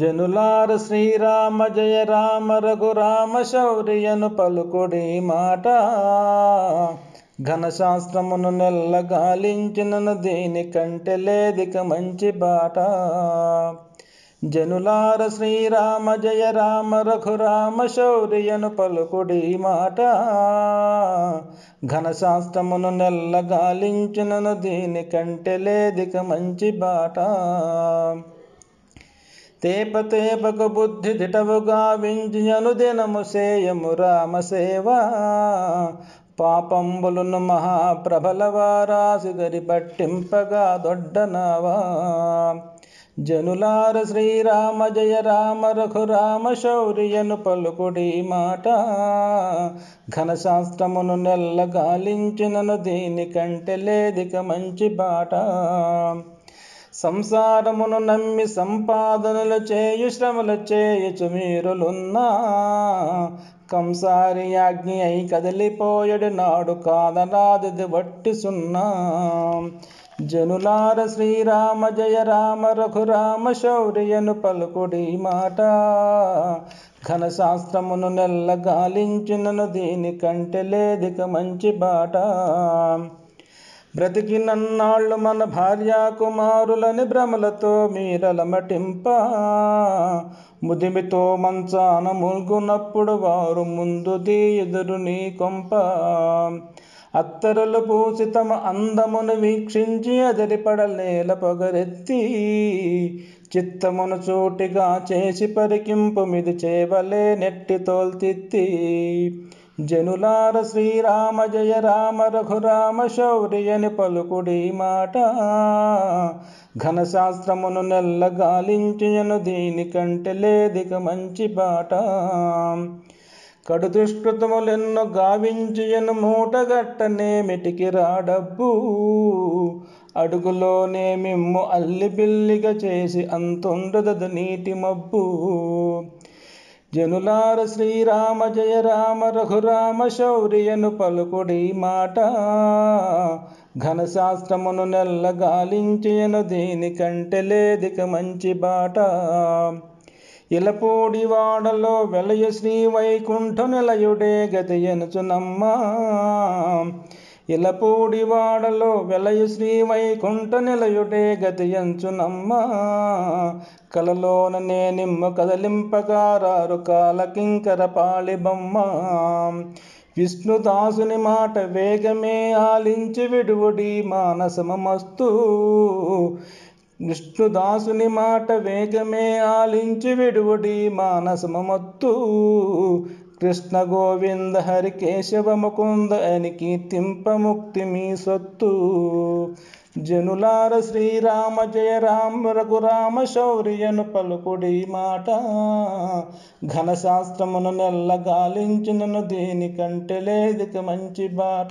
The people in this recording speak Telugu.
జనులారు శ్రీరామ జయ రామ రఘురామ శౌర్యను పలుకుడి మాట ఘనశాస్త్రమును నెల్ల దీని దీనికంటే లేదిక మంచి బాట జనులార శ్రీరామ జయ రామ రఘురామ శౌర్యను పలుకుడి మాట ఘనశాస్త్రమును నెల్ల దీని దీనికంటే లేదిక మంచి బాట తేప తేపకు బుద్ధి దిటవుగా వింజను దినము సేయము రామ సేవా పాపంబులును మహాప్రబలవారాసి గరి పట్టింపగా దొడ్డనవా జనులార శ్రీరామ జయ రామ రఘురామ శౌర్యను పలుకుడి మాట ఘనశాస్త్రమును నెల్ల గాలించినను దీనికంటే లేదిక మంచి బాట సంసారమును నమ్మి సంపాదనలు చేయు శ్రమలు చేయుచు మీరులున్నా కంసారి యాజ్ఞి అయి కదిలిపోయడు నాడు కాదనాది బట్టి సున్నా జనులార శ్రీరామ జయ రామ రఘురామ శౌర్యను పలుకుడి మాట ఘనశాస్త్రమును నెల్ల గాలించినను దీనికంటే లేదిక మంచి బాట బ్రతికినన్నాళ్ళు మన భార్య కుమారులని భ్రమలతో మీరలమటింప ముదిమితో మంచాన ములుగునప్పుడు వారు ముందు ఎదురు నీ కొంప అత్తరులు పూసి తమ అందమును వీక్షించి పడలేల పొగరెత్తి చిత్తమును చూటిగా చేసి పరికింపు మిది చేవలే నెట్టి తోల్తిత్తి జనులార శ్రీరామ జయ రామ రఘురామ శౌర్యని పలుకుడి మాట ఘనశాస్త్రమును నెల్ల గాలించియను దీనికంటే లేదిక మంచి బాట కడు దుష్కృతములెన్ను గావించను మూటగట్టనేమిటికి రాడబ్బు అడుగులోనే మిమ్ము అల్లిపిల్లిగా చేసి అంతుండదు నీటి మబ్బు జనులార శ్రీరామ జయ రామ రఘురామ శౌర్యను పలుకుడి మాట ఘనశాస్త్రమును నెల్ల గాలించేను దీనికంటే లేదిక మంచి బాట ఇలపూడి వాడలో వెలయ శ్రీ వైకుంఠ నిలయుడే గతి ఎనుచునమ్మా ఇలపూడి వాడలో వెలయ శ్రీ వైకుంఠ నిలయుడే గతి ఎంచునమ్మా నే నిమ్మ కదలింపగారారు కాలకింకర బొమ్మ విష్ణుదాసుని మాట వేగమే ఆలించి విడువుడి మానసమస్తు విష్ణుదాసుని మాట వేగమే ఆలించి విడువుడి మానసమత్తు కృష్ణ గోవింద హరికేశవ ముకుంద అని కీర్తింప ముక్తి మీ సొత్తు జనులార శ్రీరామ జయ రామ రఘురామ శౌర్యను పలుకుడి మాట ఘనశాస్త్రమును నెల్ల గాలించినను దేనికంటే లేదిక మంచి బాట